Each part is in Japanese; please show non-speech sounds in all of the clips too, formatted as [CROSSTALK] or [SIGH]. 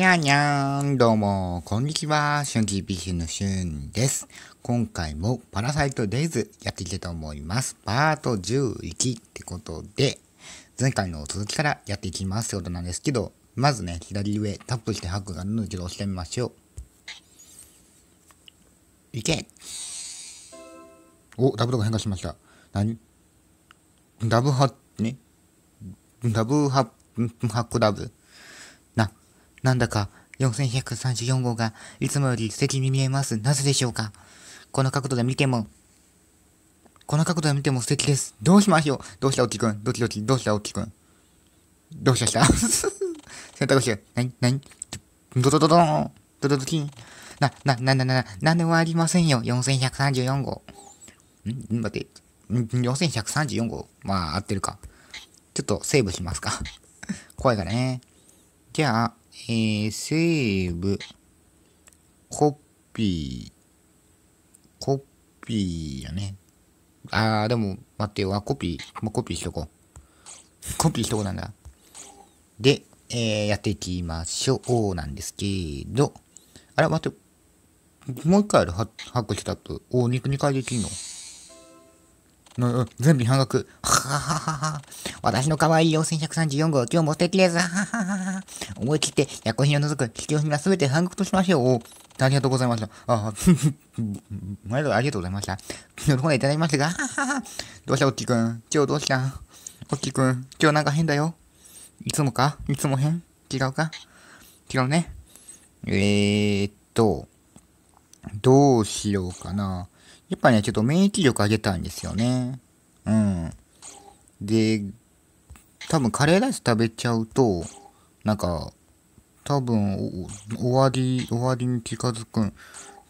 にゃーにゃーん。どうも、こんにちは。シュン TPC のシュンです。今回もパラサイトデイズやっていきたいと思います。パート11ってことで、前回の続きからやっていきますってことなんですけど、まずね、左上タップしてハックがあるのでちょっと押してみましょう。いけお、ダブルが変化しました。なにダブハ、ねダブハ、ハックダブなんだか4134号がいつもより素敵に見えます。なぜでしょうかこの角度で見ても、この角度で見ても素敵です。どうしましょうどうしたおっきくんドキドキ、どうしたおっきくんどうしました選択肢、なになにドドドドーンドドドキンな、な、な、な、な、なんでもありませんよ。4134号。ん待って。4134号。まあ、合ってるか。ちょっとセーブしますか。怖いからね。じゃあ、えー、セーブ、コピー、コピーやね。あー、でも、待ってよ。あ、コピー。もうコピーしとこう。コピーしとこうなんだ。で、えー、やっていきましょう。なんですけど。あれ、待って。もう一回あるハックしたと。お、肉2回できんのの全部半額。はははは。私の可愛い4134号、今日も素敵です。はははは。思い切って、薬庫品を除く必要品は全て半額としましょう。ありがとうございました。あ、[LAUGHS] 毎度ありがとうございました。喜んでいただきましたが、ははは。どうした、おっきくん。今日どうしたおっきくん、今日なんか変だよ。いつもかいつも変違うか違うね。えー、っと、どうしようかな。やっぱね、ちょっと免疫力上げたんですよね。うん。で、多分カレーライス食べちゃうと、なんか、多分終わり、終わりに近づくん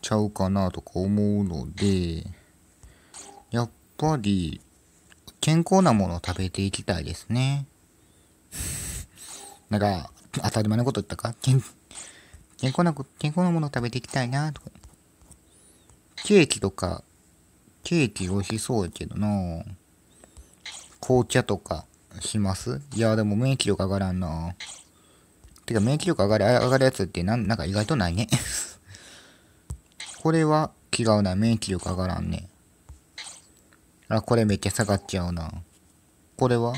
ちゃうかなとか思うので、やっぱり、健康なものを食べていきたいですね。[LAUGHS] なんか、当たり前のこと言ったか健健康な、健康なものを食べていきたいなとか。ケーキとかケーキ美味しそうやけどな紅茶とかしますいや、でも免疫力上がらんなてか免疫力上がる、上がるやつってなん、なんか意外とないね [LAUGHS] これは違うな。免疫力上がらんね。あ、これめっちゃ下がっちゃうな。これは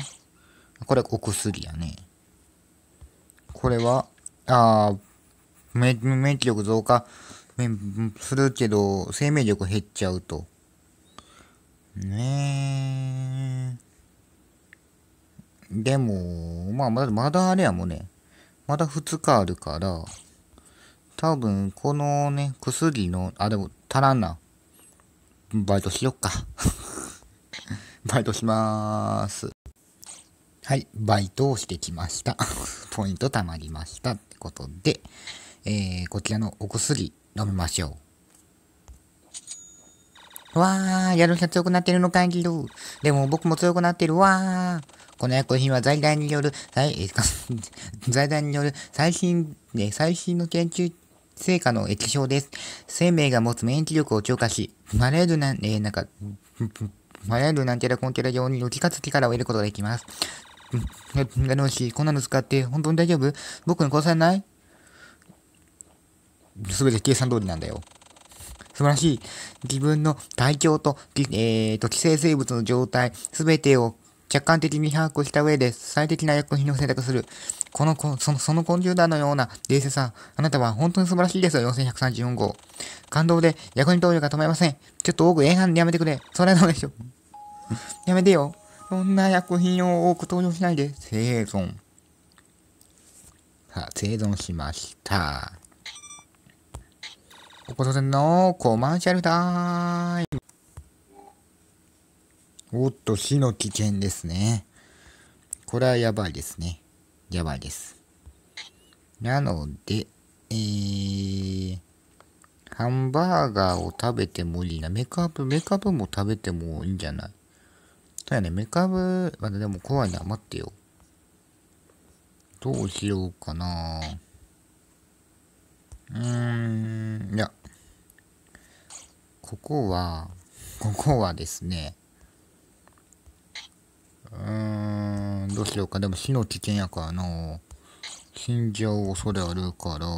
これお薬やね。これは、あ免疫力増加するけど、生命力減っちゃうと。ねでも、まあ、まだ、まだあれやもんね。まだ2日あるから、多分、このね、薬の、あ、でも、足らんな。バイトしよっか。[LAUGHS] バイトしまーす。はい、バイトをしてきました。ポイント貯まりました。ってことで、えー、こちらのお薬飲みましょう。わー、やるシ強くなってるの感じる。でも僕も強くなってるわー。この薬品は財団による、財、[LAUGHS] 財団による最新、ね、最新の研究成果の液晶です。生命が持つ免疫力を強化し、マレードなん、えー、なんか、マレードなんてらコンテラ用に置き勝つ力を得ることができます。ガノしこんなの使って本当に大丈夫僕に殺されないすべて計算通りなんだよ。素晴らしい。自分の体調と、えー、と、寄生生物の状態、すべてを客観的に把握した上で最適な薬品を選択する。この、その、そのコンピューターのような冷静さ、あなたは本当に素晴らしいですよ、4134号。感動で役に投与が止まりません。ちょっと多くなんでやめてくれ。それはどうでしょう。[LAUGHS] やめてよ。そんな薬品を多く投与しないで。生存。さあ、生存しました。ここ当んのコマーシャルタイム。おっと、死の危険ですね。これはやばいですね。やばいです。なので、えー、ハンバーガーを食べてもいいな。メカブ、メカブも食べてもいいんじゃないそうやね、メカブ、まだでも怖いな。待ってよ。どうしようかな。うーん、いや、ここは、ここはですね、うーん、どうしようか。でも死の危険やからな。死んじゃう恐れあるから、う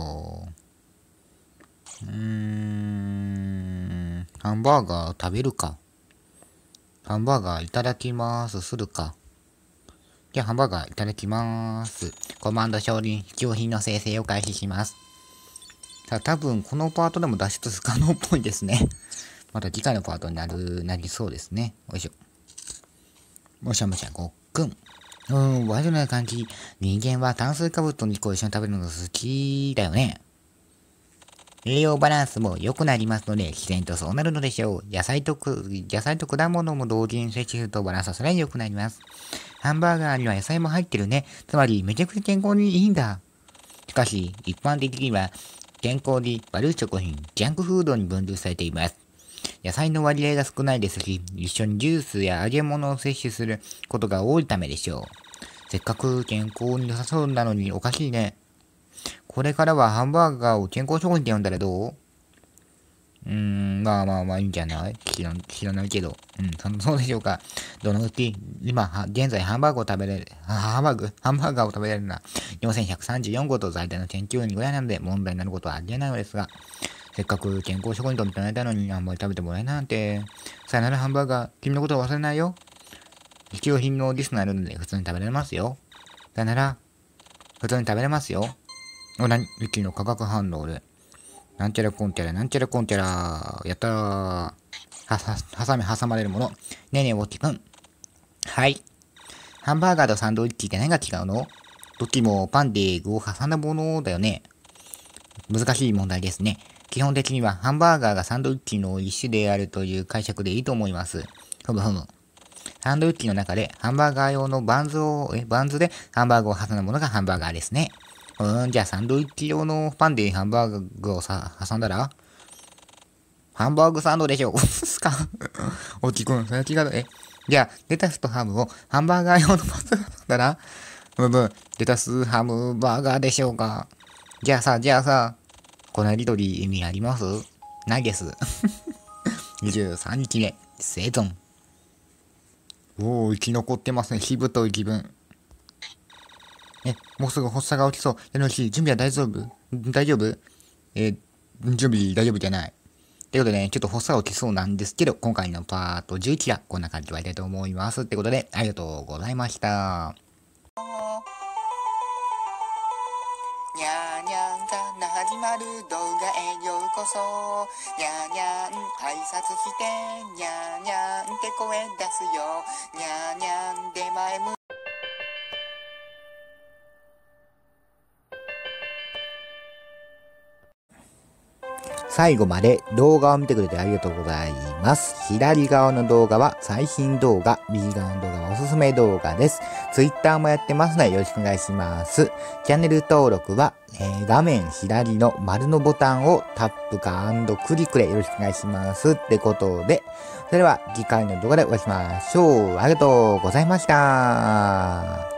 ーん、ハンバーガー食べるか。ハンバーガーいただきます、するか。じゃあ、ハンバーガーいただきます。コマンド承認、貴重品の生成を開始します。さあ多分このパートでも脱出不可能っぽいですね。[LAUGHS] また次回のパートになる、なりそうですね。よいしょ。もしゃもしゃごっくん。うーん、ワイルドな感じ。人間は炭水化物と肉を一緒に食べるのが好きだよね。栄養バランスも良くなりますので、自然とそうなるのでしょう。野菜と野菜と果物も同時に摂取するとバランスはさらに良くなります。ハンバーガーには野菜も入ってるね。つまり、めちゃくちゃ健康にいいんだ。しかし、一般的には、健康に悪い食品、ジャンクフードに分類されています。野菜の割合が少ないですし、一緒にジュースや揚げ物を摂取することが多いためでしょう。せっかく健康に良さそうなのにおかしいね。これからはハンバーガーを健康食品って呼んだらどううーん、まあまあまあいいんじゃない知ら知らないけど。うん、そうでしょうか。どのうち、今、現在ハンバーグを食べれる、ハンバーグ、ハンバーガーを食べれるのは4134号と在大の研究員ぐらいなので問題になることはありえないのですが、せっかく健康食品と認めたのにあんまり食べてもらえないなんて、さよならハンバーガー、君のことを忘れないよ。必要品のリスナになるので普通に食べられますよ。さよなら、普通に食べれますよ。おなに、一気の化学反応で。なんちゃらこんちゃら、なんちゃらこんちゃら。やったー。は、は、挟み、挟まれるもの。ねえねえ、ウォッチくん。はい。ハンバーガーとサンドイッチって何が違うのどっちもパンで具を挟んだものだよね。難しい問題ですね。基本的にはハンバーガーがサンドイッチの一種であるという解釈でいいと思います。ふむふむ。サンドイッチの中でハンバーガー用のバンズを、え、バンズでハンバーグを挟んだものがハンバーガーですね。うーん、じゃあサンドイッチ用のパンでハンバーグをさ、挟んだらハンバーグサンドでしょ。[LAUGHS] すかおきくん、それは違う。え、じゃあ、レタスとハムをハンバーガー用のパ挟んだら、むむ、レタス、ハム、バーガーでしょうか。じゃあさ、じゃあさ、このやりとり意味ありますないです。23 [LAUGHS] 日目、生存。おお、生き残ってますね。しぶとい気分。え、もうすぐ発作が起きそう。やのし、準備は大丈夫大丈夫え準備大丈夫じゃない。ということでね、ちょっと発作が起きそうなんですけど、今回のパート11がこんな感じで終わりたいと思います。ってことで、ありがとうございました。にゃーにゃんか始まる動画へようこそにゃーにゃん挨拶してにゃーにゃんって声出すよにゃーにゃん出前最後まで動画を見てくれてありがとうございます。左側の動画は最新動画、右側の動画はおすすめ動画です。Twitter もやってますのでよろしくお願いします。チャンネル登録は、えー、画面左の丸のボタンをタップかクリックでよろしくお願いします。ってことで、それでは次回の動画でお会いしましょう。ありがとうございました。